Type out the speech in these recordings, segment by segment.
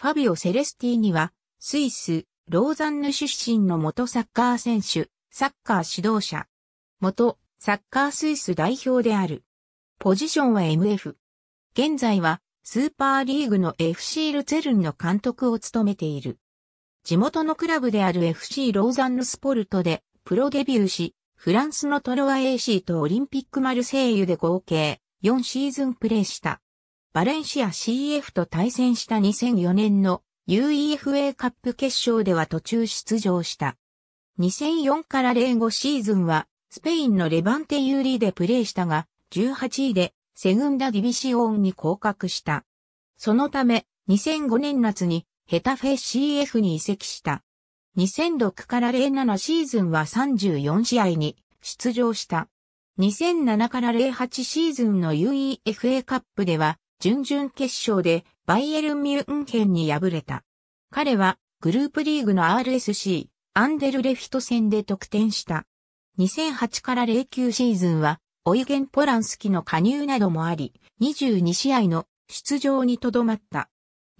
ファビオ・セレスティーニは、スイス、ローザンヌ出身の元サッカー選手、サッカー指導者。元、サッカースイス代表である。ポジションは MF。現在は、スーパーリーグの FC ルツェルンの監督を務めている。地元のクラブである FC ローザンヌスポルトで、プロデビューし、フランスのトロワ AC とオリンピックマルセイユで合計4シーズンプレーした。バレンシア CF と対戦した2004年の UEFA カップ決勝では途中出場した。2004から05シーズンは、スペインのレバンテユーリーでプレーしたが、18位でセグンダディビシオンに降格した。そのため、2005年夏にヘタフェ CF に移籍した。2006から07シーズンは34試合に出場した。2007から08シーズンの UEFA カップでは準々決勝でバイエルン・ミュンヘンに敗れた。彼はグループリーグの RSC、アンデルレフィト戦で得点した。2008から09シーズンは、オイゲン・ポランスキの加入などもあり、22試合の出場にとどまった。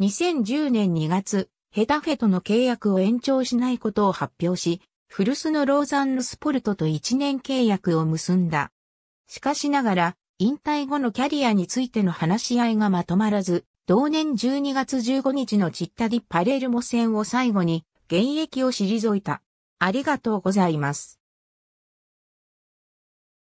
2010年2月、ヘタフェとの契約を延長しないことを発表し、古巣のローザンヌ・スポルトと1年契約を結んだ。しかしながら、引退後のキャリアについての話し合いがまとまらず、同年12月15日のチッタディ・パレルモ戦を最後に現役を退いた。ありがとうございます。